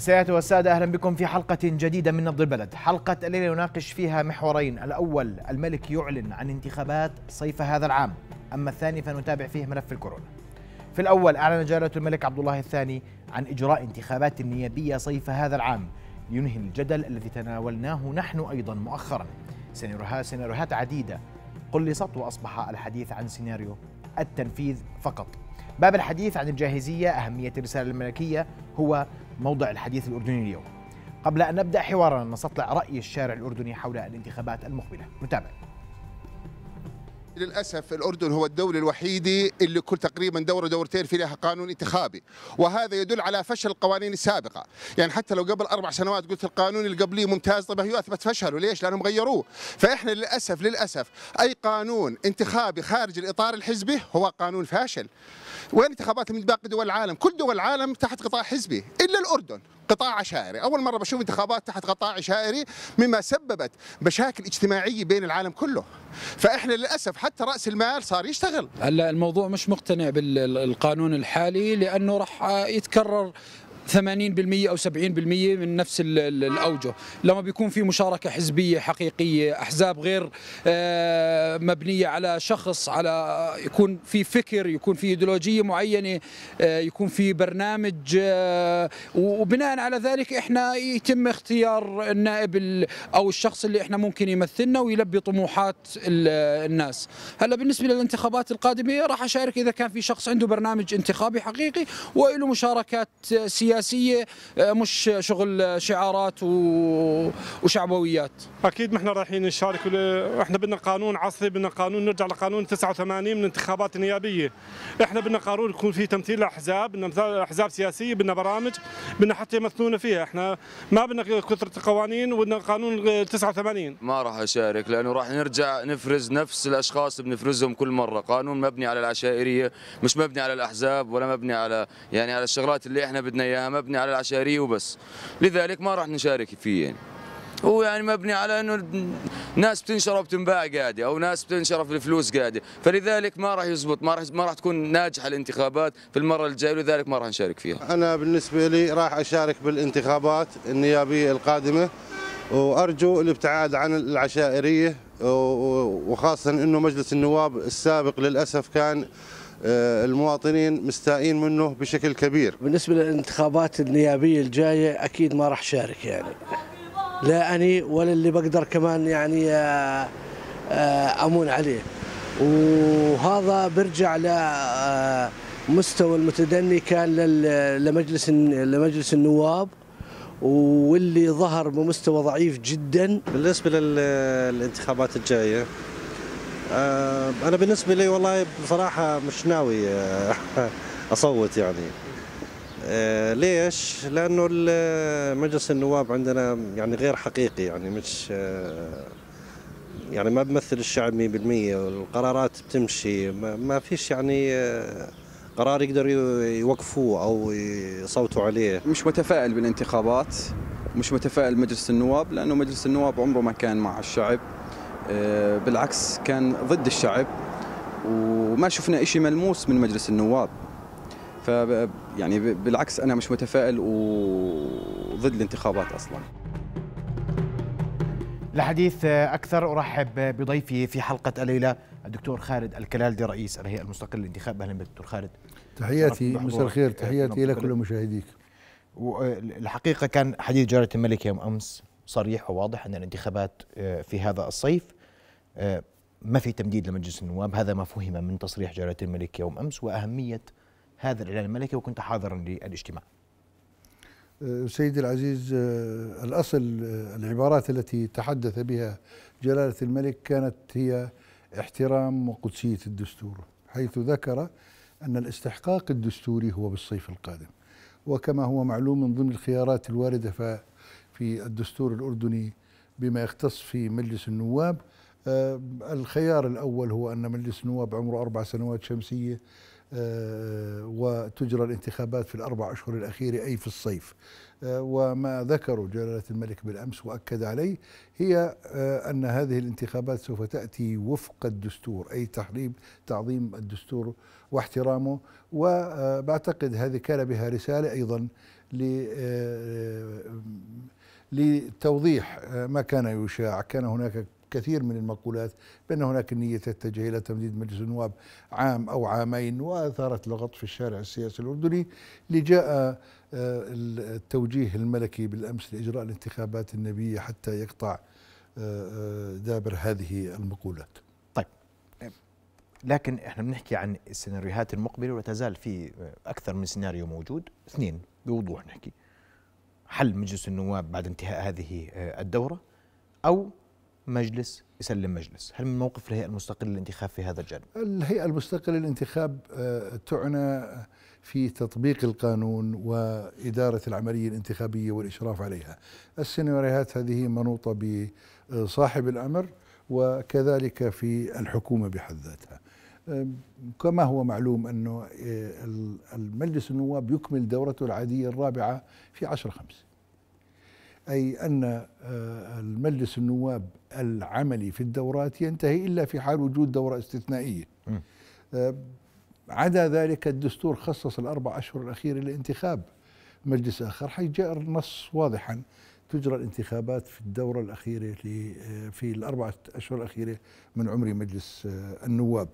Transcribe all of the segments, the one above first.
سيادتي والسادة أهلا بكم في حلقة جديدة من نبض البلد حلقة الليلة نناقش فيها محورين الأول الملك يعلن عن انتخابات صيف هذا العام أما الثاني فنتابع فيه ملف الكورونا في الأول أعلن جلالة الملك عبد الله الثاني عن إجراء انتخابات نيابية صيف هذا العام ينهي الجدل الذي تناولناه نحن أيضا مؤخرا سيناريوهات عديدة قلصت وأصبح الحديث عن سيناريو التنفيذ فقط باب الحديث عن الجاهزية أهمية الرسالة الملكية هو موضع الحديث الأردني اليوم قبل أن نبدأ حوارنا نستطلع رأي الشارع الأردني حول الانتخابات المقبلة نتابع للأسف الأردن هو الدولة الوحيدة اللي كل تقريبا دورة دورتين في لها قانون انتخابي وهذا يدل على فشل القوانين السابقة يعني حتى لو قبل أربع سنوات قلت القانون اللي قبليه ممتاز طبعا اثبت فشله ليش لأنهم غيروه فإحنا للأسف للأسف أي قانون انتخابي خارج الإطار الحزبي هو قانون فاشل وين انتخابات من باقي دول العالم كل دول العالم تحت قطاع حزبي إلا الأردن قطاع عشائري أول مرة بشوف انتخابات تحت قطاع عشائري مما سببت مشاكل اجتماعية بين العالم كله فإحنا للأسف حتى رأس المال صار يشتغل هلا الموضوع مش مقتنع بالقانون الحالي لأنه راح يتكرر 80% او 70% من نفس الاوجه لما بيكون في مشاركه حزبيه حقيقيه احزاب غير آه، مبنيه على شخص على يكون في فكر يكون في ايديولوجيه معينه آه، يكون في برنامج آه، وبناء على ذلك احنا يتم اختيار النائب او الشخص اللي احنا ممكن يمثلنا ويلبي طموحات الناس هلا بالنسبه للانتخابات القادمه راح اشارك اذا كان في شخص عنده برنامج انتخابي حقيقي وله مشاركات سياسيه سياسيه آه، مش شغل شعارات وشعبويات اكيد نحن رايحين نشارك احنا بدنا قانون عصري بدنا قانون نرجع لقانون 89 من الانتخابات النيابيه احنا بدنا قانون يكون فيه تمثيل الاحزاب بدنا احزاب سياسيه بدنا برامج بدنا حتى يمثلونا فيها احنا ما بدنا كثره قوانين بدنا قانون 89 ما راح اشارك لانه راح نرجع نفرز نفس الاشخاص بنفرزهم كل مره قانون مبني على العشائريه مش مبني على الاحزاب ولا مبني على يعني على الشغلات اللي احنا بدنا اياها مبني على العشائريه وبس لذلك ما راح نشارك فيه يعني هو يعني مبني على انه ناس بتنشر وبتنباع قاعده او ناس في الفلوس قاعده فلذلك ما راح يزبط ما راح ما راح تكون ناجحه الانتخابات في المره الجايه ولذلك ما راح نشارك فيها انا بالنسبه لي راح اشارك بالانتخابات النيابيه القادمه وارجو الابتعاد عن العشائريه وخاصه انه مجلس النواب السابق للاسف كان آه، المواطنين مستائين منه بشكل كبير بالنسبة للانتخابات النيابية الجاية أكيد ما راح شارك يعني لا أني ولا اللي بقدر كمان يعني آه، آه، أمون عليه وهذا برجع لمستوى المتدني كان لمجلس لمجلس النواب واللي ظهر بمستوى ضعيف جدا بالنسبة للانتخابات الجاية آه، انا بالنسبه لي والله بصراحه مش ناوي آه، اصوت يعني آه، ليش؟ لانه مجلس النواب عندنا يعني غير حقيقي يعني مش يعني ما بمثل الشعب 100% والقرارات بتمشي ما فيش يعني قرار يقدروا يوقفوه او يصوتوا عليه مش متفائل بالانتخابات مش متفائل مجلس النواب لانه مجلس النواب عمره ما كان مع الشعب آه، بالعكس كان ضد الشعب وما شفنا شيء ملموس من مجلس النواب ف يعني بالعكس انا مش متفائل وضد الانتخابات اصلا لحديث اكثر ارحب بضيفي في حلقه الليله الدكتور خالد الكلالدي رئيس الهيئه المستقله للانتخاب اهلا بك دكتور خالد تحياتي مساء الخير تحياتي لك ولمشاهديك الحقيقه كان حديث جلاله الملك يوم امس صريح وواضح ان الانتخابات آه، في هذا الصيف ما في تمديد لمجلس النواب هذا ما فهم من تصريح جلالة الملك يوم أمس وأهمية هذا الإعلان الملكي وكنت حاضرا للاجتماع سيدي العزيز الأصل العبارات التي تحدث بها جلالة الملك كانت هي احترام وقدسية الدستور حيث ذكر أن الاستحقاق الدستوري هو بالصيف القادم وكما هو معلوم من ضمن الخيارات الواردة في الدستور الأردني بما يختص في مجلس النواب آه، الخيار الأول هو أن مجلس النواب عمره أربع سنوات شمسية آه، وتجرى الانتخابات في الأربع أشهر الأخيرة أي في الصيف آه، وما ذكره جلالة الملك بالأمس وأكد عليه هي أن هذه الانتخابات سوف تأتي وفق الدستور أي تحريم تعظيم الدستور واحترامه وبعتقد هذه كان بها رسالة أيضا لتوضيح ما كان يشاع كان هناك كثير من المقولات بأن هناك نية تتجه إلى تمديد مجلس النواب عام أو عامين وأثارت لغط في الشارع السياسي الأردني لجاء آه، التوجيه الملكي بالأمس لإجراء الانتخابات النبية حتى يقطع آه، آه، دابر هذه المقولات طيب لكن احنا بنحكي عن السيناريوهات المقبله ولا تزال في اكثر من سيناريو موجود اثنين بوضوح نحكي حل مجلس النواب بعد انتهاء هذه الدوره او مجلس يسلم مجلس هل من موقف الهيئة المستقلة للانتخاب في هذا الجانب؟ الهيئة المستقلة للانتخاب آه، تعنى في تطبيق القانون وإدارة العملية الانتخابية والإشراف عليها السيناريوهات هذه منوطة بصاحب الأمر وكذلك في الحكومة بحد ذاتها آه، كما هو معلوم أنه آه، المجلس النواب يكمل دورته العادية الرابعة في عشر خمسة أي أن آه، المجلس النواب العملي في الدورات ينتهي إلا في حال وجود دورة استثنائية آه، عدا ذلك الدستور خصص الأربع أشهر الأخيرة للانتخاب مجلس آخر حيث جاء النص واضحا تجرى الانتخابات في الدورة الأخيرة آه، في الأربع أشهر الأخيرة من عمر مجلس النواب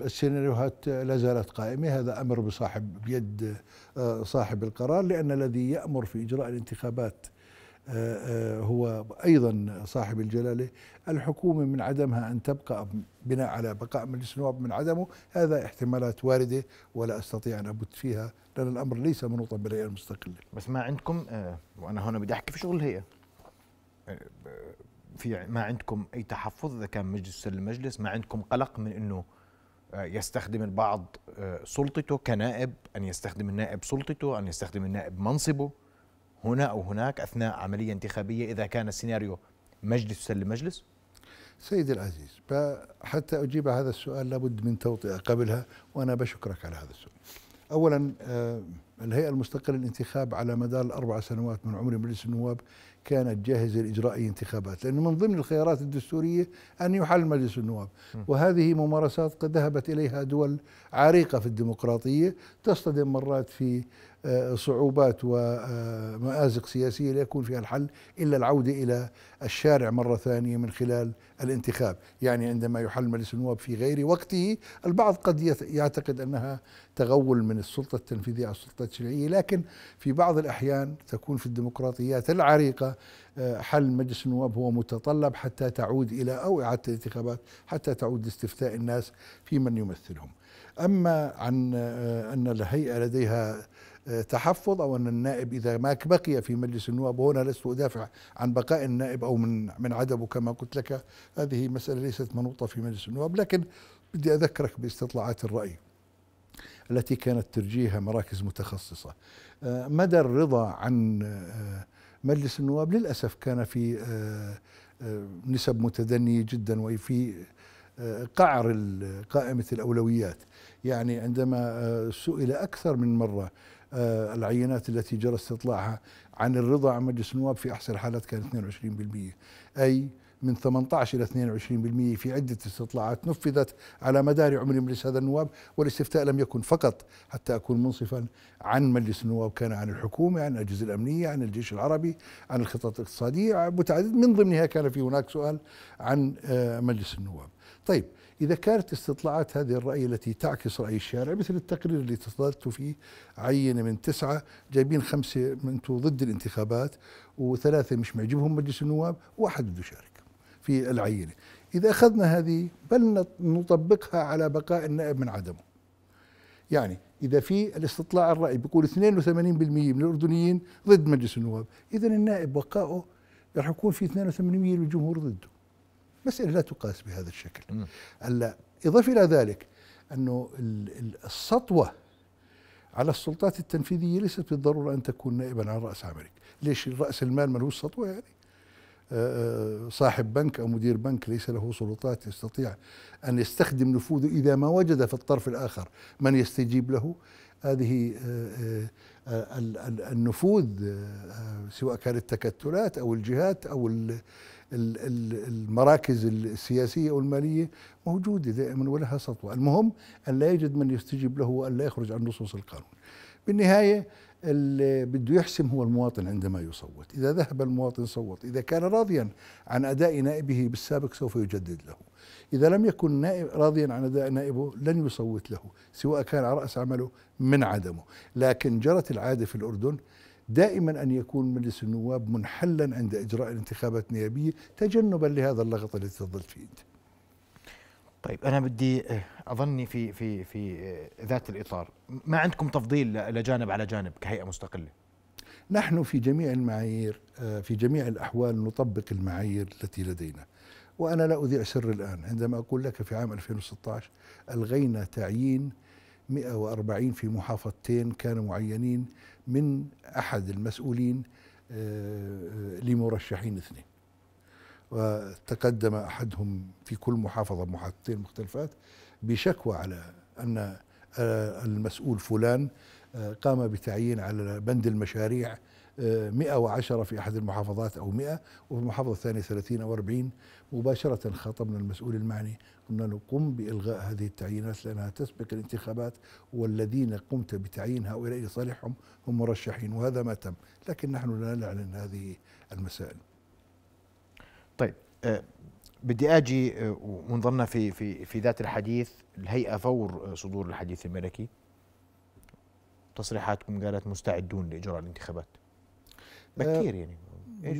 السيناريوهات لا زالت قائمة هذا أمر بصاحب بيد آه، صاحب القرار لأن الذي يأمر في إجراء الانتخابات آه، آه، هو أيضا صاحب الجلالة الحكومة من عدمها أن تبقى بناء على بقاء مجلس النواب من عدمه هذا احتمالات واردة ولا أستطيع أن أبت فيها لأن الأمر ليس منوطا بالهيئه المستقلة بس ما عندكم وأنا هنا بدي أحكي في شغل هي في ما عندكم اي تحفظ اذا كان مجلس المجلس ما عندكم قلق من انه آه، يستخدم البعض آه، سلطته كنائب ان يستخدم النائب سلطته ان يستخدم النائب منصبه هنا او هناك اثناء عمليه انتخابيه اذا كان السيناريو مجلس مجلس سيدي العزيز حتى اجيب على هذا السؤال لابد من توطئه قبلها وانا بشكرك على هذا السؤال اولا آه، الهيئه المستقله للانتخاب على مدار الاربع سنوات من عمر مجلس النواب كانت جاهزة لإجراء انتخابات لأنه من ضمن الخيارات الدستورية أن يحل مجلس النواب وهذه ممارسات قد ذهبت إليها دول عريقة في الديمقراطية تصطدم مرات في صعوبات ومآزق سياسية لا يكون فيها الحل إلا العودة إلى الشارع مرة ثانية من خلال الانتخاب يعني عندما يحل مجلس النواب في غير وقته البعض قد يعتقد أنها تغول من السلطة التنفيذية على السلطة التشريعية لكن في بعض الأحيان تكون في الديمقراطيات العريقة آه، حل مجلس النواب هو متطلب حتى تعود إلى أو إعادة الانتخابات حتى تعود لاستفتاء الناس في من يمثلهم أما عن آه، أن الهيئة لديها تحفظ او ان النائب اذا ما بقي في مجلس النواب وهنا لست ادافع عن بقاء النائب او من من عدمه كما قلت لك هذه مساله ليست منوطه في مجلس النواب لكن بدي اذكرك باستطلاعات الراي التي كانت ترجيها مراكز متخصصه آه، مدى الرضا عن آه، مجلس النواب للاسف كان في آه، نسب متدنيه جدا وفي قعر قائمه الاولويات يعني عندما سئل اكثر من مره آه، العينات التي جرى استطلاعها عن الرضا عن مجلس النواب في أحسن الحالات كان 22% أي من 18 إلى 22% في عدة استطلاعات نفذت على مدار عمر مجلس هذا النواب والاستفتاء لم يكن فقط حتى أكون منصفا عن مجلس النواب كان عن الحكومة عن الأجهزة الأمنية عن الجيش العربي عن الخطط الاقتصادية متعدد من ضمنها كان في هناك سؤال عن آه، مجلس النواب طيب إذا كانت استطلاعات هذه الرأي التي تعكس رأي الشارع مثل التقرير اللي تفضلت فيه عينة من تسعة جايبين خمسة أنتم ضد الانتخابات وثلاثة مش معجبهم مجلس النواب واحد بده يشارك في العينة إذا أخذنا هذه بل نطبقها على بقاء النائب من عدمه يعني إذا في الاستطلاع الرأي بيقول 82% من الأردنيين ضد مجلس النواب إذا النائب بقائه رح يكون في 82% من الجمهور ضده مسألة لا تقاس بهذا الشكل إضافة إلى ذلك أنه السطوة على السلطات التنفيذية ليست بالضرورة أن تكون نائبا عن رأس عملك ليش رأس المال هو سطوة يعني آه، آه، صاحب بنك أو مدير بنك ليس له سلطات يستطيع أن يستخدم نفوذه إذا ما وجد في الطرف الآخر من يستجيب له هذه آه، النفوذ سواء كان التكتلات أو الجهات أو المراكز السياسية والمالية موجودة دائما ولها سطوة المهم أن لا يجد من يستجيب له وأن لا يخرج عن نصوص القانون بالنهاية اللي بده يحسم هو المواطن عندما يصوت إذا ذهب المواطن صوت إذا كان راضيا عن أداء نائبه بالسابق سوف يجدد له إذا لم يكن نائب راضيا عن أداء نائبه لن يصوت له سواء كان على رأس عمله من عدمه لكن جرت العادة في الأردن دائما أن يكون مجلس النواب منحلا عند إجراء الانتخابات النيابية تجنبا لهذا اللغط الذي تظل فيه أنت طيب أنا بدي آه، أظني في في في آه، ذات الإطار ما عندكم تفضيل لجانب على جانب كهيئة مستقلة نحن في جميع المعايير آه، في جميع الأحوال نطبق المعايير التي لدينا وأنا لا أذيع سر الآن عندما أقول لك في عام 2016 ألغينا تعيين 140 في محافظتين كانوا معينين من احد المسؤولين آه، آه، لمرشحين اثنين وتقدم احدهم في كل محافظه محافظتين مختلفات بشكوى على ان آه، المسؤول فلان قام بتعيين على بند المشاريع 110 في أحد المحافظات أو 100 وفي المحافظة الثانية 30 أو 40 مباشرة خاطبنا المسؤول المعني قلنا له قم بإلغاء هذه التعيينات لأنها تسبق الانتخابات والذين قمت بتعيين هؤلاء لصالحهم هم مرشحين وهذا ما تم لكن نحن لا نعلن هذه المسائل طيب أه بدي اجي آه، ونظرنا في في في ذات الحديث الهيئه فور آه، صدور الحديث الملكي تصريحاتكم قالت مستعدون لاجراء الانتخابات بكير آه، يعني ايش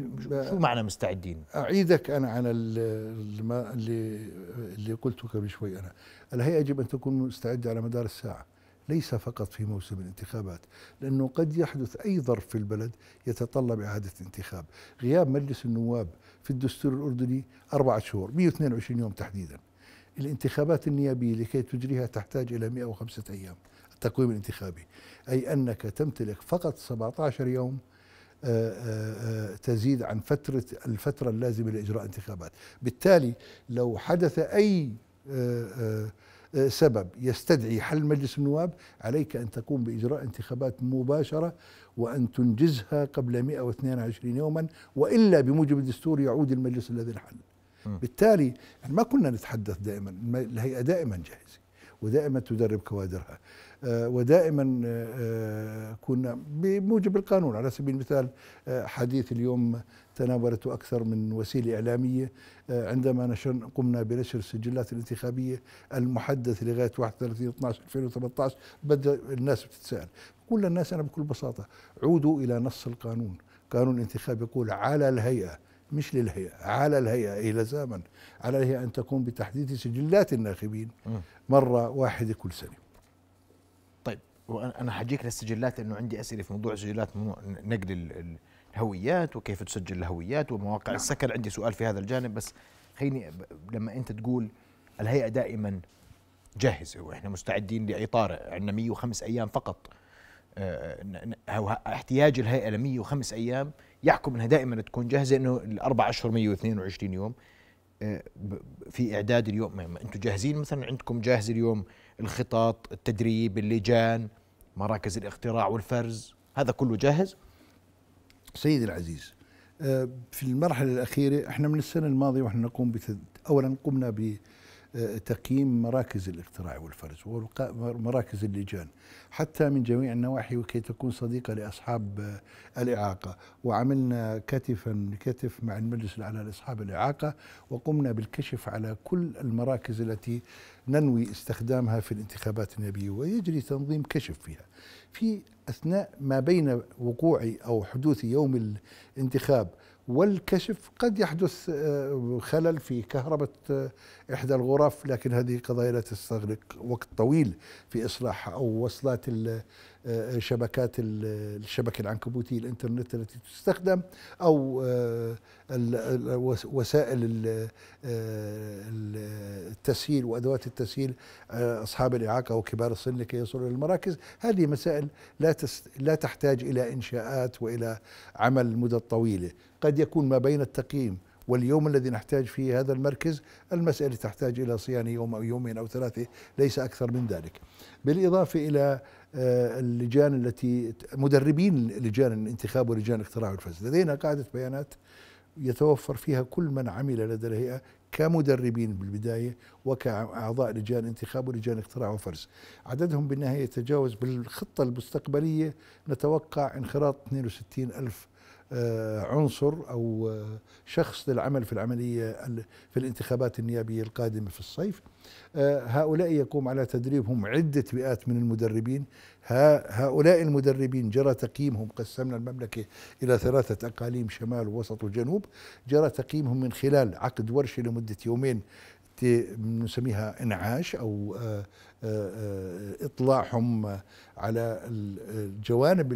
شو معنى مستعدين؟ اعيدك انا على اللي اللي قلته قبل شوي انا الهيئه يجب ان تكون مستعده على مدار الساعه ليس فقط في موسم الانتخابات لأنه قد يحدث أي ظرف في البلد يتطلب إعادة انتخاب غياب مجلس النواب في الدستور الأردني أربعة شهور 122 يوم تحديدا الانتخابات النيابية لكي تجريها تحتاج إلى 105 أيام التقويم الانتخابي أي أنك تمتلك فقط 17 يوم آه، آه، آه، تزيد عن فترة الفترة اللازمة لإجراء انتخابات بالتالي لو حدث أي سبب يستدعي حل مجلس النواب عليك أن تقوم بإجراء انتخابات مباشرة وأن تنجزها قبل 122 يوما وإلا بموجب الدستور يعود المجلس الذي انحل بالتالي يعني ما كنا نتحدث دائما الهيئة دائما جاهزة ودائما تدرب كوادرها آه، ودائما آه، آه، كنا بموجب القانون على سبيل المثال حديث اليوم تناولته أكثر من وسيلة إعلامية عندما نشر قمنا بنشر السجلات الانتخابية المحدث لغاية 31 12 2018 بدأ الناس بتتساءل كل الناس أنا بكل بساطة عودوا إلى نص القانون قانون الانتخاب يقول على الهيئة مش للهيئة على الهيئة أي لزاما على الهيئة أن تقوم بتحديث سجلات الناخبين مرة واحدة كل سنة وانا حجيك للسجلات لانه عندي اسئله في موضوع سجلات نقل الهويات وكيف تسجل الهويات ومواقع نعم. السكن عندي سؤال في هذا الجانب بس خليني لما انت تقول الهيئه دائما جاهزه واحنا مستعدين لاي طارئ عندنا 105 ايام فقط آه، احتياج الهيئه ل 105 ايام يحكم انها دائما تكون جاهزه انه الاربع اشهر 122 يوم آه، في اعداد اليوم انتم جاهزين مثلا عندكم جاهز اليوم الخطط التدريب اللجان مراكز الاختراع والفرز هذا كله جاهز سيدي العزيز آه، في المرحله الاخيره احنا من السنه الماضيه واحنا نقوم بتد... اولا قمنا تقييم مراكز الاقتراع والفرز ومراكز اللجان حتى من جميع النواحي وكي تكون صديقة لأصحاب الإعاقة وعملنا كتفا لكتف مع المجلس الأعلى لأصحاب الإعاقة وقمنا بالكشف على كل المراكز التي ننوي استخدامها في الانتخابات النيابية ويجري تنظيم كشف فيها في أثناء ما بين وقوع أو حدوث يوم الانتخاب والكشف قد يحدث آه، خلل في كهرباء آه، إحدى الغرف لكن هذه قضايا لا تستغرق وقت طويل في إصلاحها أو وصلات آه، شبكات الشبكة العنكبوتية الإنترنت التي تستخدم أو وسائل التسهيل وأدوات التسهيل أصحاب الإعاقة وكبار السن لكي يصلوا إلى المراكز هذه مسائل لا, لا تحتاج إلى إنشاءات وإلى عمل مدة طويلة قد يكون ما بين التقييم واليوم الذي نحتاج فيه هذا المركز المسألة تحتاج إلى صيانة يوم أو يومين أو ثلاثة ليس أكثر من ذلك بالإضافة إلى آه، اللجان التي مدربين لجان الانتخاب ولجان الاقتراع والفساد لدينا قاعدة بيانات يتوفر فيها كل من عمل لدى الهيئة كمدربين بالبداية وكأعضاء لجان انتخاب ولجان اقتراع وفرز عددهم بالنهاية يتجاوز بالخطة المستقبلية نتوقع انخراط 62 ألف آه، عنصر أو آه، شخص للعمل في العملية في الانتخابات النيابية القادمة في الصيف آه، هؤلاء يقوم على تدريبهم عدة مئات من المدربين هؤلاء المدربين جرى تقييمهم قسمنا المملكة إلى ثلاثة أقاليم شمال ووسط وجنوب جرى تقييمهم من خلال عقد ورشة لمدة يومين نسميها انعاش او آه، آه، اطلاعهم على جوانب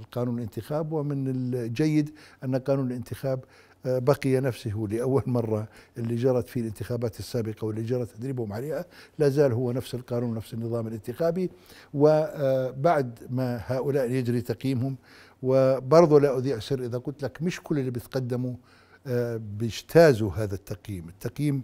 القانون الانتخاب ومن الجيد ان قانون الانتخاب آه، بقي نفسه لاول مره اللي جرت في الانتخابات السابقه واللي جرى تدريبهم عليها لا زال هو نفس القانون نفس النظام الانتخابي وبعد ما هؤلاء يجري تقييمهم وبرضه لا اذيع سر اذا قلت لك مش كل اللي بيتقدموا بيجتازوا هذا التقييم التقييم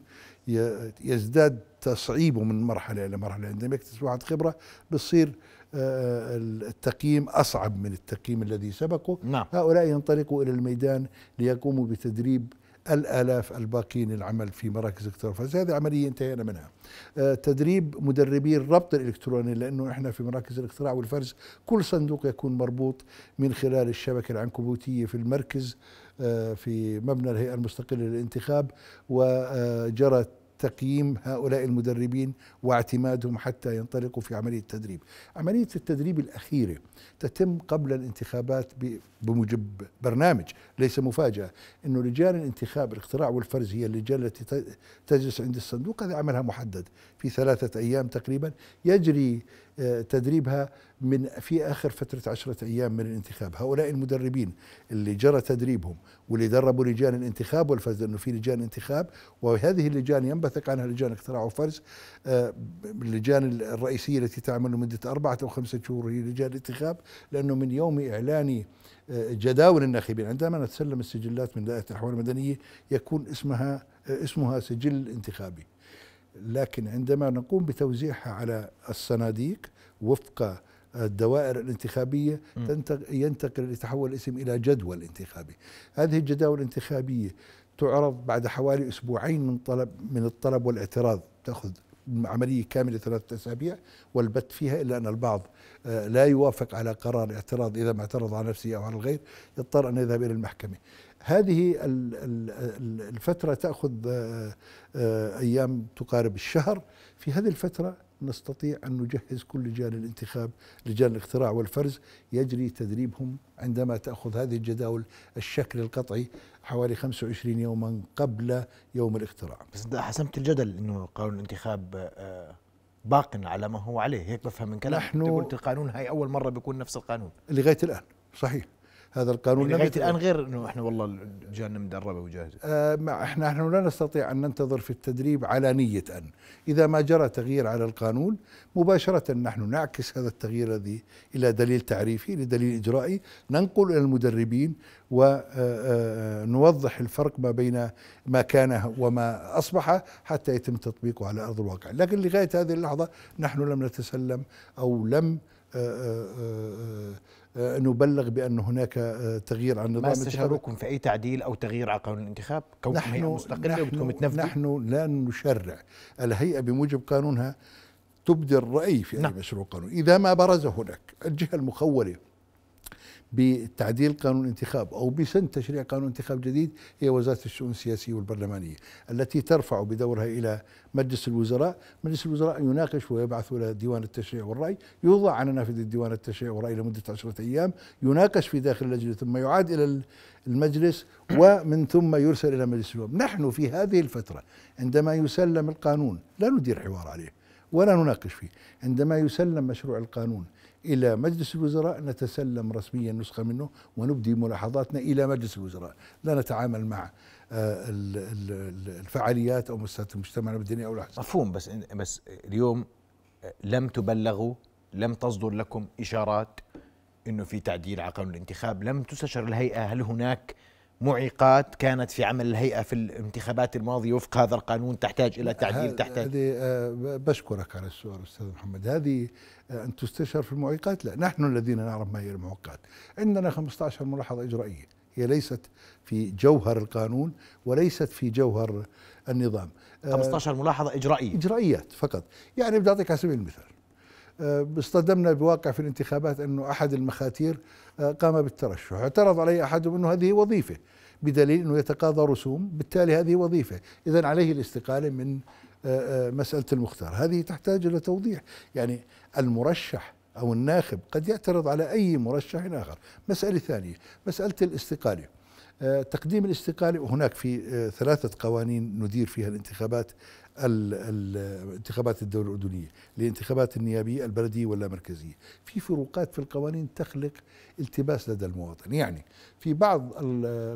يزداد تصعيبه من مرحله الى مرحله عندما يكتسب واحد خبره بصير آه، التقييم اصعب من التقييم الذي سبقه نعم. هؤلاء ينطلقوا الى الميدان ليقوموا بتدريب الالاف الباقين العمل في مراكز الكترونية فهذه عمليه انتهينا منها آه، تدريب مدربي الربط الالكتروني لانه احنا في مراكز الاقتراع والفرز كل صندوق يكون مربوط من خلال الشبكه العنكبوتيه في المركز آه، في مبنى الهيئه المستقله للانتخاب وجرت تقييم هؤلاء المدربين واعتمادهم حتى ينطلقوا في عملية التدريب عملية التدريب الأخيرة تتم قبل الانتخابات بموجب برنامج ليس مفاجأة أنه لجان الانتخاب الاقتراع والفرز هي اللجان التي تجلس عند الصندوق هذا عملها محدد في ثلاثة أيام تقريبا يجري آه، تدريبها من في آخر فترة عشرة أيام من الانتخاب هؤلاء المدربين اللي جرى تدريبهم واللي دربوا لجان الانتخاب والفرز أنه في لجان انتخاب وهذه اللجان ينبثق عنها لجان اقتراع وفرز آه، اللجان الرئيسية التي تعمل لمدة أربعة أو خمسة شهور هي لجان الانتخاب لأنه من يوم إعلان آه، جداول الناخبين عندما نتسلم السجلات من دائرة الأحوال المدنية يكون اسمها اسمها سجل انتخابي لكن عندما نقوم بتوزيعها على الصناديق وفق الدوائر الانتخابية ينتقل يتحول الاسم إلى جدول انتخابي هذه الجداول الانتخابية تعرض بعد حوالي أسبوعين من طلب من الطلب والاعتراض تأخذ عملية كاملة ثلاثة أسابيع والبت فيها إلا أن البعض آه، لا يوافق على قرار اعتراض إذا ما اعترض على نفسه أو على الغير يضطر أن يذهب إلى المحكمة هذه الفترة تأخذ آه، آه، أيام تقارب الشهر في هذه الفترة نستطيع أن نجهز كل لجان الانتخاب لجان الاختراع والفرز يجري تدريبهم عندما تأخذ هذه الجداول الشكل القطعي حوالي 25 يوما قبل يوم الاختراع بس أنت حسمت الجدل أنه قانون الانتخاب آه، باق على ما هو عليه هيك بفهم من كلامك نحن قلت القانون هاي أول مرة بيكون نفس القانون لغاية الآن صحيح هذا القانون لغايه الان غير انه احنا والله جيالنا مدربه وجاهزه آه احنا احنا نحن لا نستطيع ان ننتظر في التدريب علانيه اذا ما جرى تغيير على القانون مباشره نحن نعكس هذا التغيير الذي الى دليل تعريفي لدليل اجرائي ننقل الى المدربين ونوضح آه، آه، الفرق ما بين ما كان وما اصبح حتى يتم تطبيقه على ارض الواقع لكن لغايه هذه اللحظه نحن لم نتسلم او لم نبلغ بأن هناك تغيير عن نظام ما استشاروكم في أي تعديل أو تغيير على قانون الانتخاب كونكم نحن مستقلة نحن لا نشرع الهيئة بموجب قانونها تبدي الرأي في أي نعم. مشروع قانون إذا ما برز هناك الجهة المخولة بتعديل قانون الانتخاب او بسن تشريع قانون انتخاب جديد هي وزاره الشؤون السياسيه والبرلمانيه التي ترفع بدورها الى مجلس الوزراء، مجلس الوزراء يناقش ويبعث الى ديوان التشريع والراي، يوضع على نافذه ديوان التشريع والراي لمده عشرة ايام، يناقش في داخل اللجنه ثم يعاد الى المجلس ومن ثم يرسل الى مجلس الوزراء، نحن في هذه الفتره عندما يسلم القانون لا ندير حوار عليه ولا نناقش فيه، عندما يسلم مشروع القانون إلى مجلس الوزراء نتسلم رسميا نسخة منه ونبدي ملاحظاتنا إلى مجلس الوزراء لا نتعامل مع آه، الفعاليات أو مؤسسات المجتمع المدني أو الأحزاب مفهوم بس بس اليوم آه، لم تبلغوا لم تصدر لكم إشارات انه في تعديل على قانون الانتخاب لم تستشر الهيئه هل هناك معيقات كانت في عمل الهيئة في الانتخابات الماضية وفق هذا القانون تحتاج إلى تعديل تحتاج هذه آه، بشكرك على السؤال أستاذ محمد هذه آه، أن تستشر في المعيقات لا نحن الذين نعرف ما هي المعيقات عندنا 15 ملاحظة إجرائية هي ليست في جوهر القانون وليست في جوهر النظام 15 آه، ملاحظة إجرائية إجرائيات فقط يعني بدي أعطيك على سبيل المثال آه، اصطدمنا بواقع في الانتخابات انه احد المخاتير آه، قام بالترشح، اعترض علي احدهم انه هذه وظيفه بدليل انه يتقاضى رسوم، بالتالي هذه وظيفه، اذا عليه الاستقاله من آه، مساله المختار، هذه تحتاج الى توضيح، يعني المرشح او الناخب قد يعترض على اي مرشح اخر، مساله ثانيه، مساله الاستقاله. تقديم الاستقاله هناك في ثلاثه قوانين ندير فيها الانتخابات الانتخابات الدولة الأردنية للانتخابات النيابية البلدية ولا مركزية في فروقات في القوانين تخلق التباس لدى المواطن يعني في بعض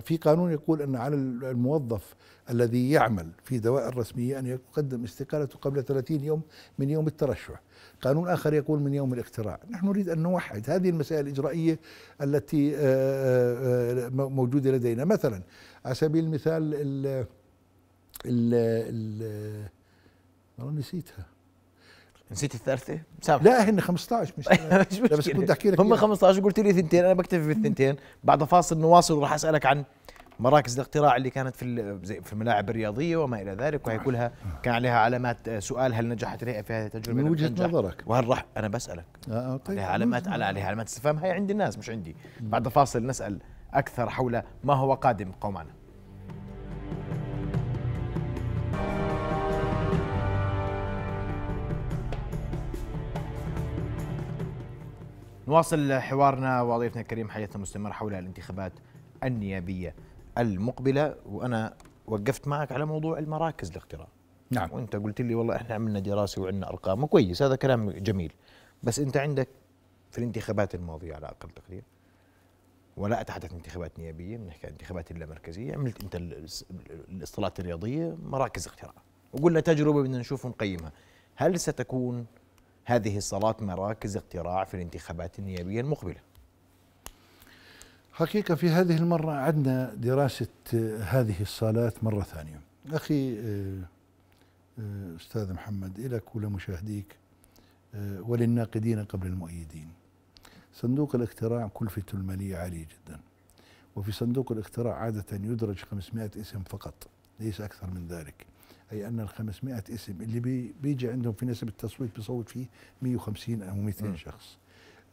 في قانون يقول أن على الموظف الذي يعمل في دوائر رسمية أن يقدم استقالته قبل 30 يوم من يوم الترشح قانون آخر يقول من يوم الاقتراع نحن نريد أن نوحد هذه المسائل الإجرائية التي موجودة لدينا مثلا على سبيل المثال ال ال والله نسيتها نسيت الثالثة؟ سامح لا هن 15 مش مش مشكلة. بس كنت احكي لك هم 15 قلت لي ثنتين انا بكتفي بالثنتين بعد فاصل نواصل وراح اسالك عن مراكز الاقتراع اللي كانت في في الملاعب الرياضيه وما الى ذلك وهي كلها كان عليها علامات آه، سؤال هل نجحت الهيئه في هذه التجربه من وجهه نظرك وهل راح انا بسالك آه،, آه طيب عليها علامات على عليها علامات استفهام هي عند الناس مش عندي بعد فاصل نسال اكثر حول ما هو قادم قومنا نواصل حوارنا وضيفنا الكريم حياتنا مستمر حول الانتخابات النيابية المقبلة وأنا وقفت معك على موضوع المراكز الاقتراع نعم وانت قلت لي والله احنا عملنا دراسه وعندنا ارقام كويس هذا كلام جميل بس انت عندك في الانتخابات الماضيه على اقل تقدير ولا اتحدث انتخابات نيابيه بنحكي عن انتخابات اللا مركزيه عملت انت الاصطلاحات الرياضيه مراكز اقتراع وقلنا تجربه بدنا نشوف ونقيمها هل ستكون هذه الصلاة مراكز اقتراع في الانتخابات النيابية المقبلة حقيقة في هذه المرة عدنا دراسة آه، هذه الصالات مرة ثانية أخي آه، آه، أستاذ محمد إلك ولمشاهديك وللناقدين قبل المؤيدين صندوق الاقتراع كلفته المالية عالية جدا وفي صندوق الاقتراع عادة يدرج 500 اسم فقط ليس أكثر من ذلك أي أن ال 500 اسم اللي بي بيجي عندهم في نسب التصويت بيصوت فيه 150 أو 200 شخص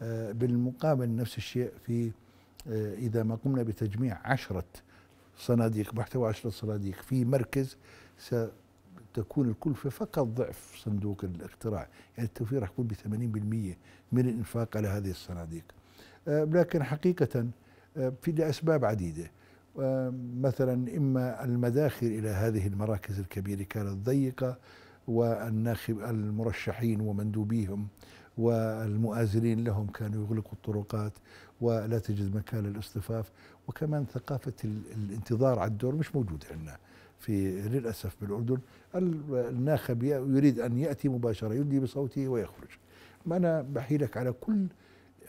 آه بالمقابل نفس الشيء في آه إذا ما قمنا بتجميع 10 صناديق محتوى 10 صناديق في مركز ستكون الكلفة فقط ضعف صندوق الاقتراع يعني التوفير راح يكون ب 80% من الإنفاق على هذه الصناديق آه لكن حقيقة آه، في لأسباب عديدة مثلا إما المداخل إلى هذه المراكز الكبيرة كانت ضيقة والناخب المرشحين ومندوبيهم والمؤازرين لهم كانوا يغلقوا الطرقات ولا تجد مكان للاصطفاف وكمان ثقافة الانتظار على الدور مش موجودة عندنا في للأسف بالأردن الناخب يريد أن يأتي مباشرة يدي بصوته ويخرج ما أنا بحيلك على كل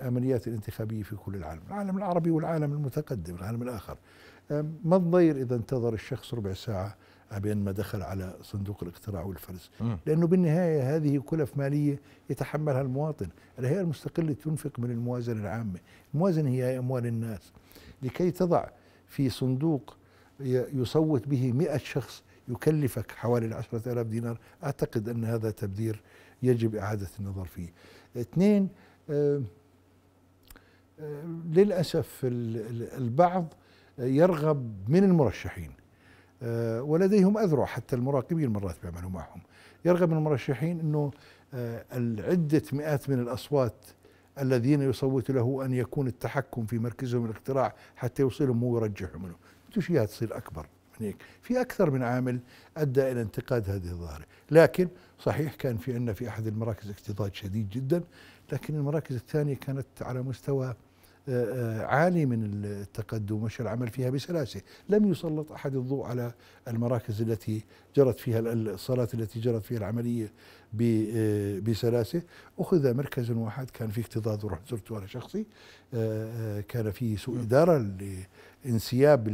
عمليات الانتخابية في كل العالم العالم العربي والعالم المتقدم العالم الآخر ما تضير إذا انتظر الشخص ربع ساعة بين ما دخل على صندوق الاقتراع والفرز م. لأنه بالنهاية هذه كلف مالية يتحملها المواطن الهيئة المستقلة تنفق من الموازنة العامة الموازنة هي أموال الناس لكي تضع في صندوق يصوت به مئة شخص يكلفك حوالي العشرة ألاف دينار أعتقد أن هذا تبذير يجب إعادة النظر فيه اثنين للأسف البعض يرغب من المرشحين آه، ولديهم أذرع حتى المراقبين مرات بيعملوا معهم يرغب من المرشحين أنه آه، العدة مئات من الأصوات الذين يصوت له أن يكون التحكم في مركزهم الاقتراع حتى يوصلهم هو منه انتوش إياها تصير أكبر من هيك في أكثر من عامل أدى إلى انتقاد هذه الظاهرة لكن صحيح كان في عندنا في أحد المراكز اكتظاظ شديد جدا لكن المراكز الثانية كانت على مستوى آه، آه، عالي من التقدم ومشى العمل فيها بسلاسة لم يسلط أحد الضوء على المراكز التي جرت فيها الصالات التي جرت فيها العملية آه، بسلاسة أخذ مركز واحد كان في اكتظاظ ورحت زرته أنا شخصي كان في سوء نعم. إدارة لانسياب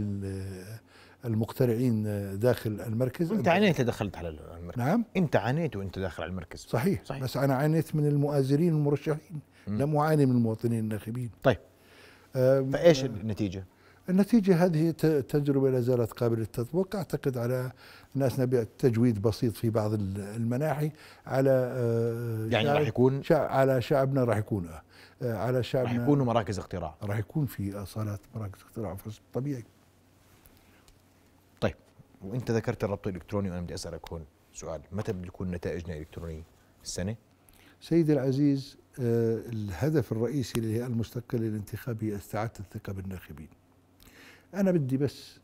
المقترعين داخل المركز انت عانيت دخلت على المركز نعم انت عانيت وانت داخل على المركز صحيح, صحيح. بس انا عانيت من المؤازرين المرشحين لم اعاني من المواطنين الناخبين طيب فايش النتيجه؟ النتيجة هذه تجربة لا زالت قابلة للتطبيق أعتقد على الناس نبيع تجويد بسيط في بعض المناحي على أه، يعني راح يكون شعب على شعبنا راح يكون أه، على شعبنا راح يكونوا مراكز اقتراع راح يكون في صالات مراكز اقتراع طبيعي طيب وانت ذكرت الربط الالكتروني وانا بدي اسالك هون سؤال متى بتكون نتائجنا الكترونيه السنه سيدي العزيز آه، الهدف الرئيسي للهيئة المستقلة الانتخابية استعادة الثقة بالناخبين أنا بدي بس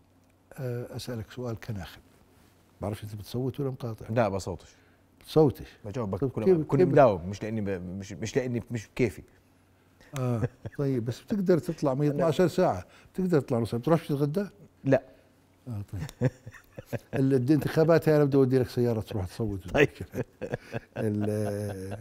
آه، أسألك سؤال كناخب بعرفش أنت بتصوت ولا مقاطع لا بصوتش بتصوتش بجاوبك كل كل مداوم مش لأني مش مش لأني مش بكيفي اه طيب بس بتقدر تطلع من 12 ساعة بتقدر تطلع نص بتروحش تتغدى؟ لا اه طيب الانتخابات انا بدي اودي لك سيارة تروح تصوت طيب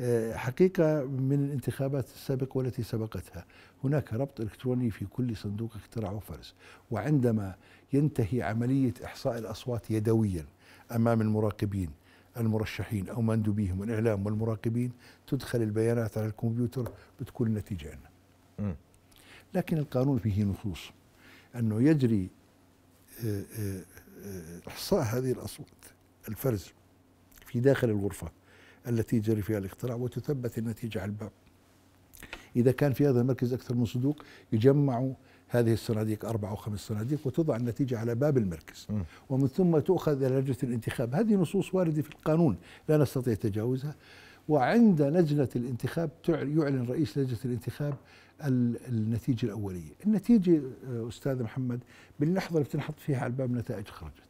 آه، حقيقة من الانتخابات السابقة والتي سبقتها هناك ربط إلكتروني في كل صندوق اقتراع وفرز وعندما ينتهي عملية إحصاء الأصوات يدويا أمام المراقبين المرشحين أو مندوبيهم والإعلام والمراقبين تدخل البيانات على الكمبيوتر بتكون النتيجة لنا لكن القانون فيه نصوص أنه يجري آه، آه، إحصاء هذه الأصوات الفرز في داخل الغرفة التي يجري فيها الاختراع وتثبت النتيجة على الباب إذا كان في هذا المركز أكثر من صندوق يجمع هذه الصناديق أربع أو خمس صناديق وتضع النتيجة على باب المركز م. ومن ثم تؤخذ إلى لجنة الانتخاب هذه نصوص واردة في القانون لا نستطيع تجاوزها وعند لجنة الانتخاب يعلن رئيس لجنة الانتخاب النتيجة الأولية النتيجة آه، أستاذ محمد باللحظة اللي بتنحط فيها على الباب نتائج خرجت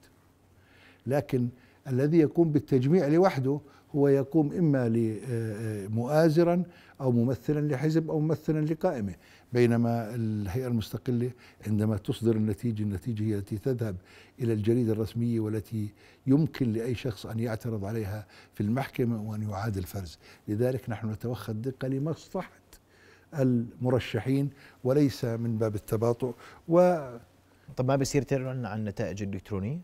لكن الذي يقوم بالتجميع لوحده هو يقوم إما آه، آه، مؤازرا أو ممثلا لحزب أو ممثلا لقائمة بينما الهيئة المستقلة عندما تصدر النتيجة النتيجة هي التي تذهب إلى الجريدة الرسمية والتي يمكن لأي شخص أن يعترض عليها في المحكمة وأن يعاد الفرز لذلك نحن نتوخى الدقة لمصلحة المرشحين وليس من باب التباطؤ و طب ما بصير تعلن عن نتائج الإلكترونية؟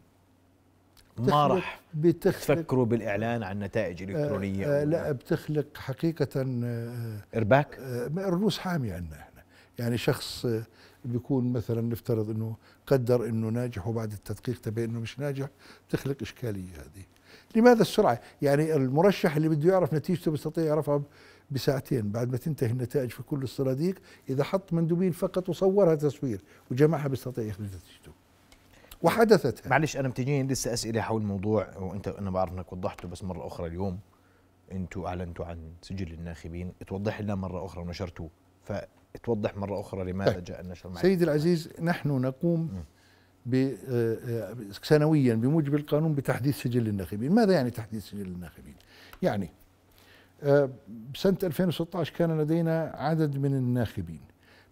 ما راح تفكروا بالاعلان عن نتائج الكترونيه آه, آه، لا بتخلق حقيقه آه ارباك آه، الروس حاميه عندنا احنا يعني شخص آه، بيكون مثلا نفترض انه قدر انه ناجح وبعد التدقيق تبين انه مش ناجح تخلق اشكاليه هذه لماذا السرعه يعني المرشح اللي بده يعرف نتيجته بيستطيع يعرفها بساعتين بعد ما تنتهي النتائج في كل الصناديق اذا حط مندوبين فقط وصورها تصوير وجمعها بيستطيع يخرج نتيجته وحدثت معلش انا بتجيني لسه اسئله حول موضوع وانت انا بعرف انك وضحته بس مره اخرى اليوم انتم اعلنتوا عن سجل الناخبين توضح لنا مره اخرى ونشرتوه فتوضح مره اخرى لماذا طيب. جاء النشر معك سيدي العزيز نحن نقوم آه، سنويا بموجب القانون بتحديث سجل الناخبين ماذا يعني تحديث سجل الناخبين يعني آه، سنة 2016 كان لدينا عدد من الناخبين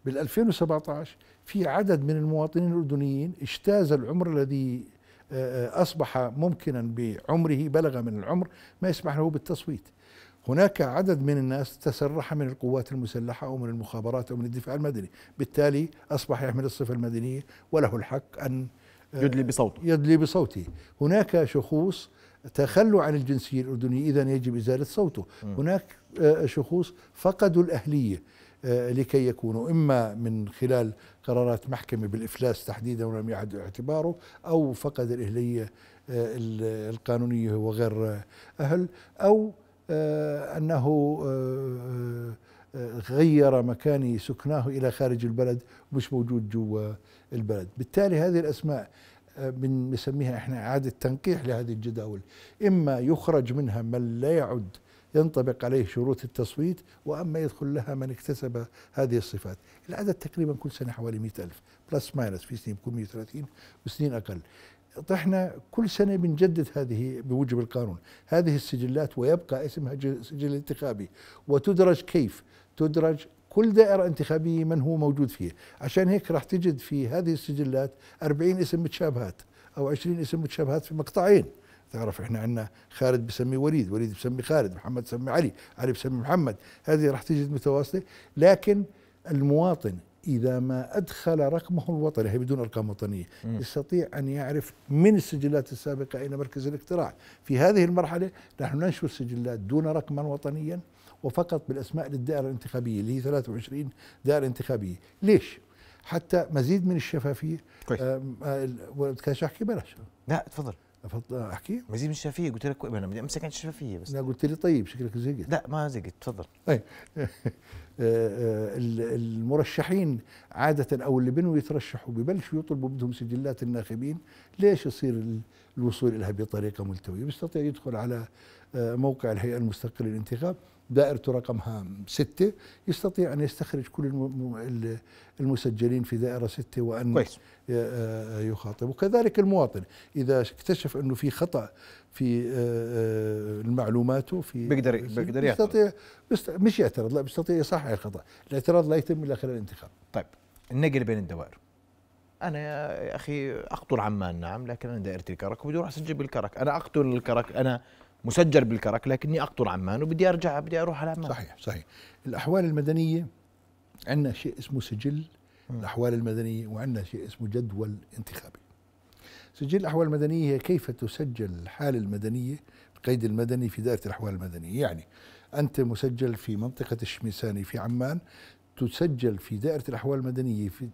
بال 2017 في عدد من المواطنين الاردنيين اجتاز العمر الذي آه، آه، اصبح ممكنا بعمره بلغ من العمر ما يسمح له بالتصويت هناك عدد من الناس تسرح من القوات المسلحة أو من المخابرات أو من الدفاع المدني بالتالي أصبح يحمل الصفة المدنية وله الحق أن آه، يدلي بصوته يدلي بصوته هناك شخوص تخلوا عن الجنسية الأردنية إذا يجب إزالة صوته م. هناك شخوص فقدوا الأهلية آه، لكي يكونوا إما من خلال قرارات محكمة بالإفلاس تحديدا ولم يعد اعتباره أو فقد الإهلية آه، القانونية وغير أهل أو آه، أنه غير مكان سكناه إلى خارج البلد ومش موجود جوا البلد بالتالي هذه الأسماء بنسميها احنا إعادة تنقيح لهذه الجداول إما يخرج منها من لا يعد ينطبق عليه شروط التصويت وأما يدخل لها من اكتسب هذه الصفات العدد تقريبا كل سنة حوالي مئة ألف بلس ماينس في سنين يكون 130 وسنين أقل احنا كل سنه بنجدد هذه بوجب القانون هذه السجلات ويبقى اسمها سجل انتخابي وتدرج كيف تدرج كل دائرة انتخابية من هو موجود فيها عشان هيك راح تجد في هذه السجلات 40 اسم متشابهات أو 20 اسم متشابهات في مقطعين تعرف احنا عندنا خالد بسمي وليد وليد بسمي خالد محمد بسمي علي علي بسمي محمد هذه راح تجد متواصله لكن المواطن اذا ما ادخل رقمه الوطني هي بدون ارقام وطنيه يستطيع ان يعرف من السجلات السابقه أين مركز الاقتراع في هذه المرحله نحن ننشر السجلات دون رقما وطنيا وفقط بالاسماء للدائره الانتخابيه اللي هي 23 دائره انتخابيه ليش حتى مزيد من الشفافيه كويس آه ما احكي بلاش لا تفضل احكي؟ مزيد من الشفافيه قلت لك انا بدي امسك عن الشفافيه بس لا قلت لي طيب شكلك زهقت لا ما زهقت تفضل طيب آه، آه، المرشحين عادة أو اللي بنوا يترشحوا ببلشوا يطلبوا بدهم سجلات الناخبين ليش يصير الوصول إليها بطريقة ملتوية بيستطيع يدخل على آه، موقع الهيئة المستقلة للانتخاب دائرته رقمها ستة يستطيع أن يستخرج كل المسجلين في دائرة ستة وأن كويس. آه، يخاطب وكذلك المواطن إذا اكتشف أنه في خطأ في آه، آه، معلوماته في بيقدر بيقدر يستطيع مش يعترض لا بيستطيع يصحح الخطأ الاعتراض لا يتم إلا خلال الانتخاب طيب النقل بين الدوائر انا يا اخي اقتل عمان نعم لكن انا دائرتي الكرك وبدي اروح اسجل بالكرك انا اقتل الكرك انا مسجل بالكرك لكني اقطر عمان وبدي ارجع بدي اروح على عمان صحيح صحيح الاحوال المدنيه عندنا شيء اسمه سجل الاحوال المدنيه وعندنا شيء اسمه جدول انتخابي سجل الاحوال المدنيه هي كيف تسجل الحاله المدنيه القيد المدني في دائره الاحوال المدنيه يعني انت مسجل في منطقه الشميساني في عمان تسجل في دائره الاحوال المدنيه في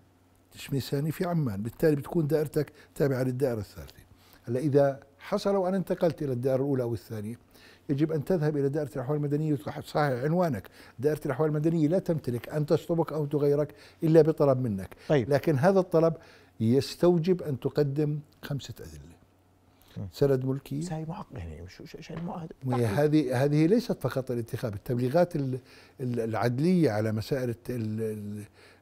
الشميساني في عمان بالتالي بتكون دائرتك تابعه للدائره الثالثه هلا اذا حصل وأن انتقلت إلى الدائرة الأولى أو الثانية يجب أن تذهب إلى دائرة الأحوال المدنية وتصحح عنوانك دائرة الأحوال المدنية لا تمتلك أن تشطبك أو تغيرك إلا بطلب منك طيب. لكن هذا الطلب يستوجب أن تقدم خمسة أدلة سند ملكي هي معقده يعني مش شيء طيب. هذه هذه ليست فقط الانتخاب التبليغات العدليه على مسائل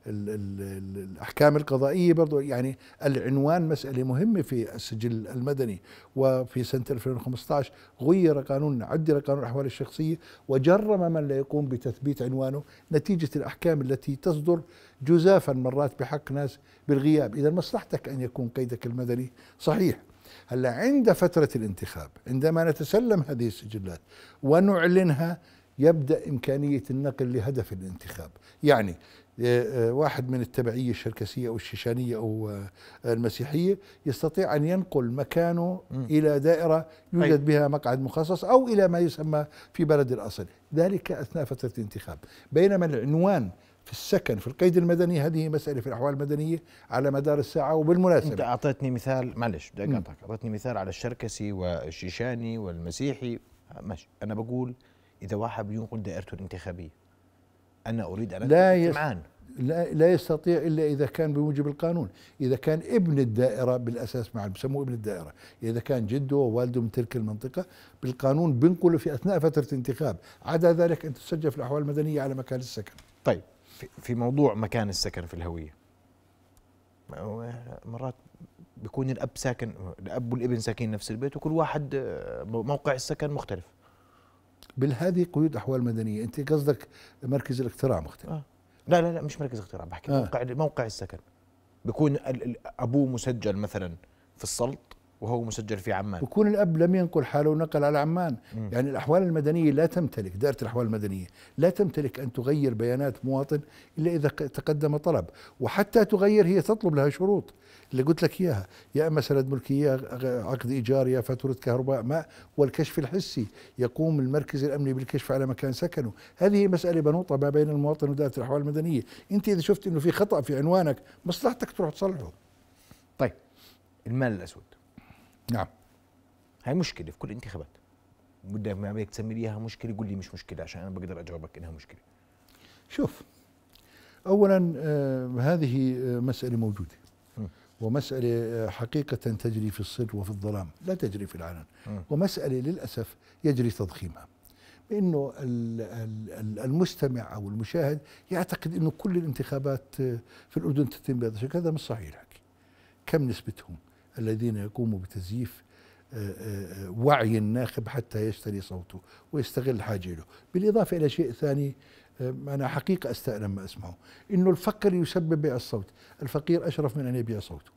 الاحكام القضائيه برضو يعني العنوان مساله مهمه في السجل المدني وفي سنه 2015 غير قانون عدل قانون الاحوال الشخصيه وجرم من لا يقوم بتثبيت عنوانه نتيجه الاحكام التي تصدر جزافا مرات بحق ناس بالغياب اذا مصلحتك ان يكون قيدك المدني صحيح هلا عند فتره الانتخاب عندما نتسلم هذه السجلات ونعلنها يبدا امكانيه النقل لهدف الانتخاب يعني واحد من التبعية الشركسية أو الشيشانية أو آه، المسيحية يستطيع أن ينقل مكانه م. إلى دائرة يوجد أي. أيوة. بها مقعد مخصص أو إلى ما يسمى في بلد الأصل ذلك أثناء فترة الانتخاب بينما العنوان في السكن في القيد المدني هذه مسألة في الأحوال المدنية على مدار الساعة وبالمناسبة أنت أعطيتني مثال معلش بدي أقاطعك أعطيتني مثال على الشركسي والشيشاني والمسيحي ماشي أنا بقول إذا واحد بينقل دائرته الانتخابية أنا أريد أن أكون معان لا لا يستطيع الا اذا كان بموجب القانون، اذا كان ابن الدائره بالاساس معه بسموه ابن الدائره، اذا كان جده ووالده من تلك المنطقه بالقانون بنقله في اثناء فتره الانتخاب، عدا ذلك ان تسجل في الاحوال المدنيه على مكان السكن. طيب في موضوع مكان السكن في الهويه مرات بيكون الاب ساكن الاب والابن ساكنين نفس البيت وكل واحد آه، موقع السكن مختلف بالهذه قيود احوال مدنيه انت قصدك مركز الاقتراع مختلف آه. لا لا لا مش مركز اقتراع بحكي آه. موقع موقع السكن بيكون ابوه مسجل مثلا في السلط وهو مسجل في عمان يكون الاب لم ينقل حاله نقل على عمان م. يعني الاحوال المدنيه لا تمتلك دائره الاحوال المدنيه لا تمتلك ان تغير بيانات مواطن الا اذا تقدم طلب وحتى تغير هي تطلب لها شروط اللي قلت لك اياها يا اما سند ملكيه عقد ايجار يا فاتوره كهرباء ماء والكشف الحسي يقوم المركز الامني بالكشف على مكان سكنه هذه مساله بنوطه ما بين المواطن ودائره الاحوال المدنيه انت اذا شفت انه في خطا في عنوانك مصلحتك تروح تصلحه طيب المال الاسود نعم هاي مشكله في كل الانتخابات بدك ما بدك تسمي لي اياها مشكله قول لي مش مشكله عشان انا بقدر اجاوبك انها مشكله شوف اولا آه هذه آه، مساله موجوده ومسألة آه، حقيقة تجري في السر وفي الظلام لا تجري في العلن ومسألة للأسف يجري تضخيمها بأنه المستمع أو المشاهد يعتقد أنه كل الانتخابات آه، في الأردن تتم بهذا الشكل هذا مش صحيح الحكي كم نسبتهم الذين يقوموا بتزييف آه، آه، آه، وعي الناخب حتى يشتري صوته ويستغل حاجه له بالإضافة إلى شيء ثاني أنا حقيقة استاء ما أسمعه إنه الفقر يسبب بيع الصوت الفقير أشرف من أن يبيع صوته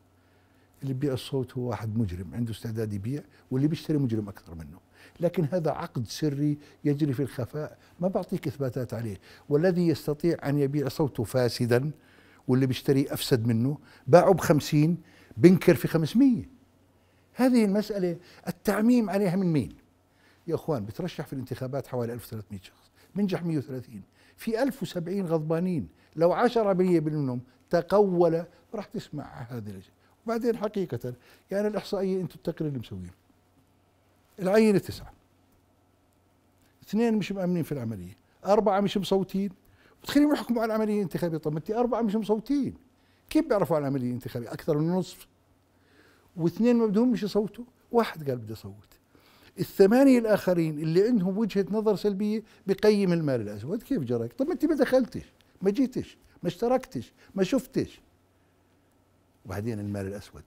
اللي بيع الصوت هو واحد مجرم عنده استعداد يبيع واللي بيشتري مجرم أكثر منه لكن هذا عقد سري يجري في الخفاء ما بعطيك إثباتات عليه والذي يستطيع أن يبيع صوته فاسدا واللي بيشتري أفسد منه باعه بخمسين بنكر في 500 هذه المسألة التعميم عليها من مين؟ يا اخوان بترشح في الانتخابات حوالي 1300 شخص بنجح 130 في 1070 غضبانين لو 10% منهم تقول راح تسمع هذه الاشياء وبعدين حقيقة يعني الإحصائية أنتم التقرير اللي مسوينه العينة تسعة اثنين مش مأمنين في العملية أربعة مش مصوتين بتخليهم يحكموا على العملية الانتخابية طب ما أنت أربعة مش مصوتين كيف بيعرفوا عن العمليه الانتخابيه؟ اكثر من نصف واثنين ما بدهمش يصوتوا واحد قال بدي اصوت الثمانية الآخرين اللي عندهم وجهة نظر سلبية بقيم المال الأسود كيف جرك؟ طب ما أنت ما دخلتش ما جيتش ما اشتركتش ما شفتش وبعدين المال الأسود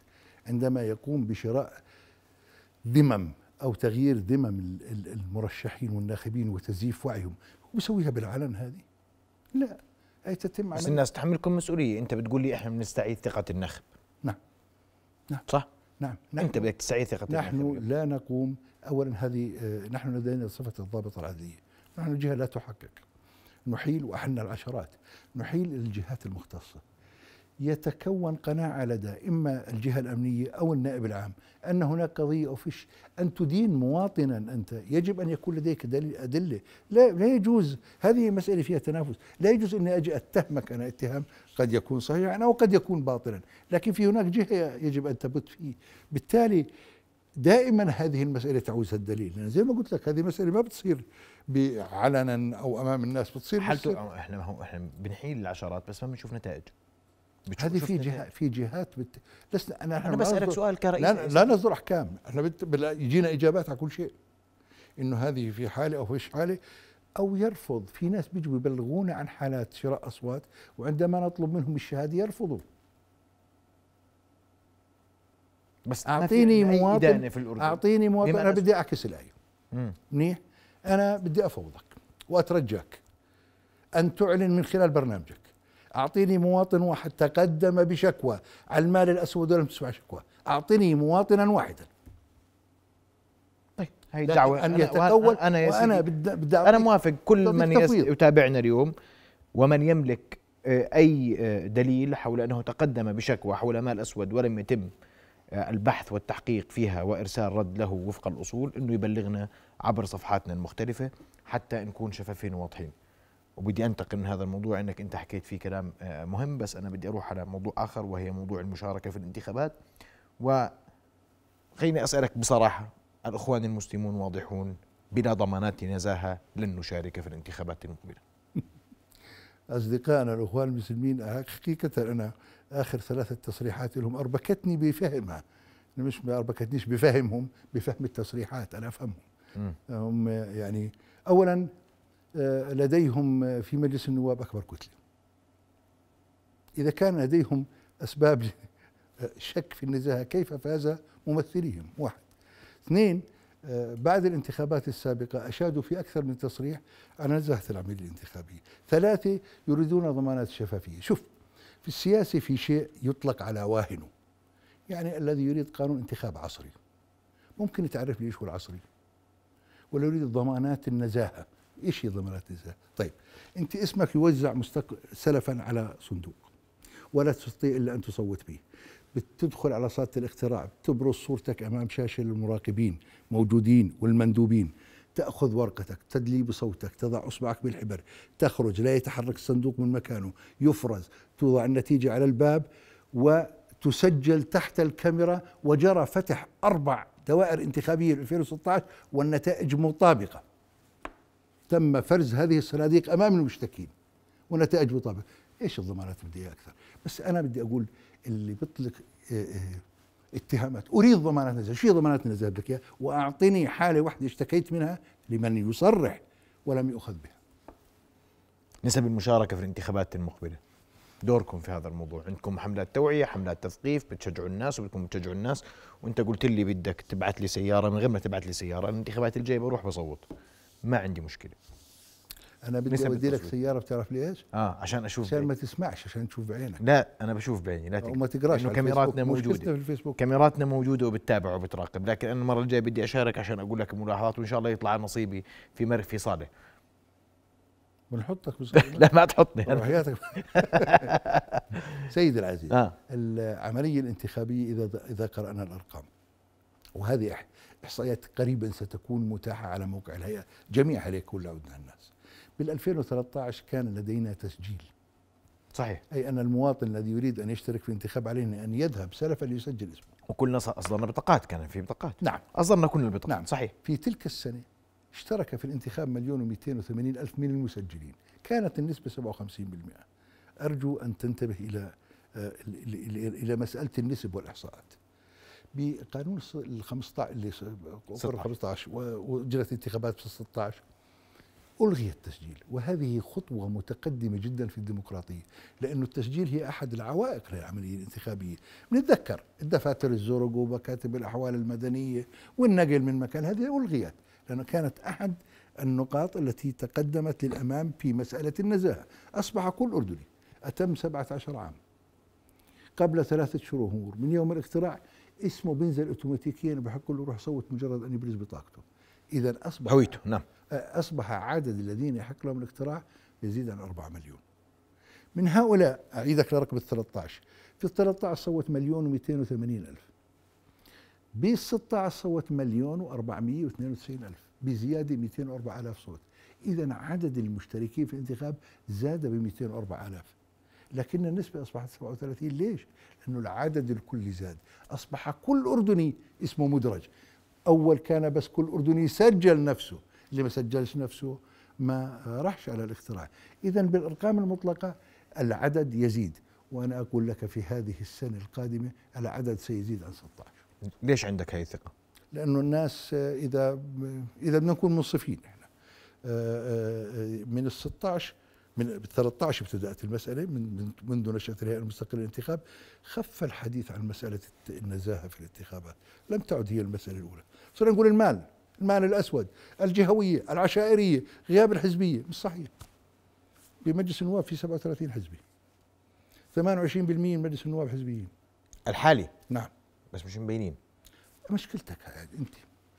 عندما يقوم بشراء ذمم أو تغيير ذمم المرشحين والناخبين وتزييف وعيهم هو بيسويها بالعلن هذه لا اي تتم بس الناس تحملكم مسؤوليه انت بتقول لي احنا بنستعيد ثقه النخب نعم نعم صح نعم نحن نعم. انت بدك تستعيد ثقه نحن النخب. لا نقوم اولا هذه آه، نحن لدينا صفه الضابط العاديه نحن جهه لا تحقق نحيل واحنا العشرات نحيل الجهات المختصه يتكون قناعة لدى إما الجهة الأمنية أو النائب العام أن هناك قضية أو فيش أن تدين مواطنا أنت يجب أن يكون لديك دليل أدلة لا, لا يجوز هذه مسألة فيها تنافس لا يجوز أني أجي أتهمك أنا اتهام قد يكون صحيحا أو قد يكون باطلا لكن في هناك جهة يجب أن تبت فيه بالتالي دائما هذه المسألة تعوزها الدليل لأن زي ما قلت لك هذه مسألة ما بتصير علنا أو أمام الناس بتصير حالته احنا احنا بنحيل العشرات بس ما بنشوف نتائج هذه في جهات في جهات بت... لسنا انا انا بسالك سؤال كرئيس لا, لا نصدر احكام احنا بت... يجينا اجابات على كل شيء انه هذه في حاله او فيش حاله او يرفض في ناس بيجوا يبلغونا عن حالات شراء اصوات وعندما نطلب منهم الشهاده يرفضوا بس اعطيني مواطن في الأردن. اعطيني مواطن انا بدي اعكس الايه منيح انا بدي افوضك واترجاك ان تعلن من خلال برنامجك أعطيني مواطن واحد تقدم بشكوى على المال الأسود ولم تسمع شكوى أعطني مواطنا واحدا طيب، هي دعوة أن يتكون أنا, يا وأنا بدي أنا موافق كل من يتابعنا اليوم ومن يملك آه، أي آه، دليل حول أنه تقدم بشكوى حول مال أسود ولم يتم آه، البحث والتحقيق فيها وإرسال رد له وفق الأصول أنه يبلغنا عبر صفحاتنا المختلفة حتى نكون شفافين وواضحين وبدي انتقل من هذا الموضوع انك انت حكيت فيه كلام آه، مهم بس انا بدي اروح على موضوع اخر وهي موضوع المشاركه في الانتخابات و خليني اسالك بصراحه الاخوان المسلمون واضحون بلا ضمانات نزاهه لن نشارك في الانتخابات المقبله اصدقائنا الاخوان المسلمين حقيقه انا اخر ثلاثه تصريحات لهم اربكتني بفهمها مش ما اربكتنيش بفهمهم بفهم التصريحات انا افهمهم هم يعني اولا آه، لديهم في مجلس النواب أكبر كتلة إذا كان لديهم أسباب شك في النزاهة كيف فاز ممثليهم واحد اثنين آه، بعد الانتخابات السابقة أشادوا في أكثر من تصريح عن نزاهة العملية الانتخابية ثلاثة يريدون ضمانات الشفافية شوف في السياسة في شيء يطلق على واهنه يعني الذي يريد قانون انتخاب عصري ممكن تعرف ليش هو العصري ولا يريد ضمانات النزاهه ايش هي ضمانات الانسان؟ طيب انت اسمك يوزع مستق... سلفا على صندوق ولا تستطيع الا ان تصوت به بتدخل على صاله الاختراع بتبرز صورتك امام شاشه للمراقبين موجودين والمندوبين تاخذ ورقتك تدلي بصوتك تضع اصبعك بالحبر تخرج لا يتحرك الصندوق من مكانه يفرز توضع النتيجه على الباب وتسجل تحت الكاميرا وجرى فتح اربع دوائر انتخابيه في 2016 والنتائج مطابقه تم فرز هذه الصناديق امام المشتكين ونتائج مطابقه ايش الضمانات بدي اكثر بس انا بدي اقول اللي بيطلق آه، آه، اتهامات اريد ضمانات نزاهه شو ضمانات نزاهه بدك اياها واعطني حاله واحده اشتكيت منها لمن يصرح ولم يؤخذ بها نسب المشاركه في الانتخابات المقبله دوركم في هذا الموضوع عندكم حملات توعيه حملات تثقيف بتشجعوا الناس وبدكم تشجعوا الناس وانت قلت لي بدك تبعث لي سياره من غير ما تبعث لي سياره الانتخابات الجايه بروح بصوت ما عندي مشكله انا بدي اودي لك سياره بتعرف ليش؟ اه عشان اشوف عشان ما تسمعش عشان تشوف بعينك لا انا بشوف بعيني لا وما تقراش انه كاميراتنا موجوده في الفيسبوك كاميراتنا موجوده وبتتابع وبتراقب لكن انا المره الجايه بدي اشارك عشان اقول لك ملاحظات وان شاء الله يطلع نصيبي في مر في صاله بنحطك بس لا ما تحطني انا حياتك سيدي العزيز آه. العمليه الانتخابيه اذا اذا قرانا الارقام وهذه احصائيات قريبا ستكون متاحه على موقع الهيئه جميعها ليكون لأدنى الناس بال 2013 كان لدينا تسجيل صحيح اي ان المواطن الذي يريد ان يشترك في انتخاب عليه ان يذهب سلفا ليسجل اسمه وكلنا اصدرنا بطاقات كان في بطاقات نعم اصدرنا كل البطاقات نعم صحيح في تلك السنه اشترك في الانتخاب مليون و280 الف من المسجلين كانت النسبه 57% ارجو ان تنتبه الى آه، الى مساله النسب والاحصاءات بقانون ال 15 اللي 15 وجرت انتخابات في 16 الغي التسجيل وهذه خطوه متقدمه جدا في الديمقراطيه لانه التسجيل هي احد العوائق للعمليه الانتخابيه بنتذكر الدفاتر الزرق ومكاتب الاحوال المدنيه والنقل من مكان هذه الغيت لانه كانت احد النقاط التي تقدمت للامام في مساله النزاهه اصبح كل اردني اتم 17 عام قبل ثلاثه شهور من يوم الاقتراع اسمه بينزل اوتوماتيكيا بحق له روح صوت مجرد ان يبرز بطاقته اذا اصبح هويته نعم آه، اصبح عدد الذين يحق لهم الاقتراع يزيد عن 4 مليون من هؤلاء اعيدك لرقم ال 13 في ال 13 صوت مليون و280 الف بال 16 صوت مليون و492 الف بزياده 204 الف صوت اذا عدد المشتركين في الانتخاب زاد ب 204 الف لكن النسبة أصبحت 37 ليش؟ لأنه العدد الكلي زاد أصبح كل أردني اسمه مدرج أول كان بس كل أردني سجل نفسه اللي ما سجلش نفسه ما راحش على الاختراع إذا بالأرقام المطلقة العدد يزيد وأنا أقول لك في هذه السنة القادمة العدد سيزيد عن 16 ليش عندك هاي الثقة؟ لأنه الناس إذا إذا بدنا نكون منصفين احنا آه، آه، آه، من ال 16 من ب 13 ابتدات المساله من منذ نشاه الهيئه المستقله للانتخاب خف الحديث عن مساله النزاهه في الانتخابات، لم تعد هي المساله الاولى، صرنا نقول المال، المال الاسود، الجهويه، العشائريه، غياب الحزبيه، مش صحيح. بمجلس النواب في 37 حزبي 28% من مجلس النواب حزبيين الحالي نعم بس مش مبينين مشكلتك انت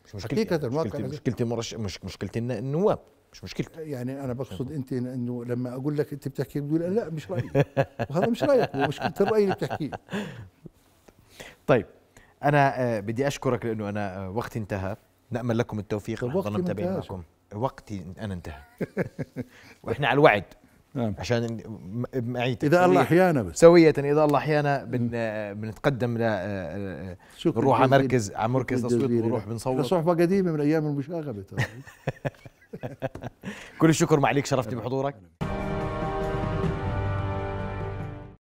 مش مشكلتي مشكلتي مشكلتي, مشكلتي, مشكلتي النواب مش مشكلتك يعني انا بقصد انت انه لما اقول لك انت بتحكي بتقول لا مش رايي وهذا مش رايك مشكله الراي اللي بتحكيه طيب انا آه، بدي اشكرك لانه انا آه، وقتي انتهى نامل لكم التوفيق ضلنا طيب، انتهى معكم وقتي انا انتهى واحنا على الوعد نعم. عشان معيتك اذا الله احيانا بس سويه اذا الله احيانا بن آه، بنتقدم ل بنروح على مركز على مركز تصوير بنروح بنصور صحبه قديمه من ايام المشاغبه كل الشكر معليك شرفتي بحضورك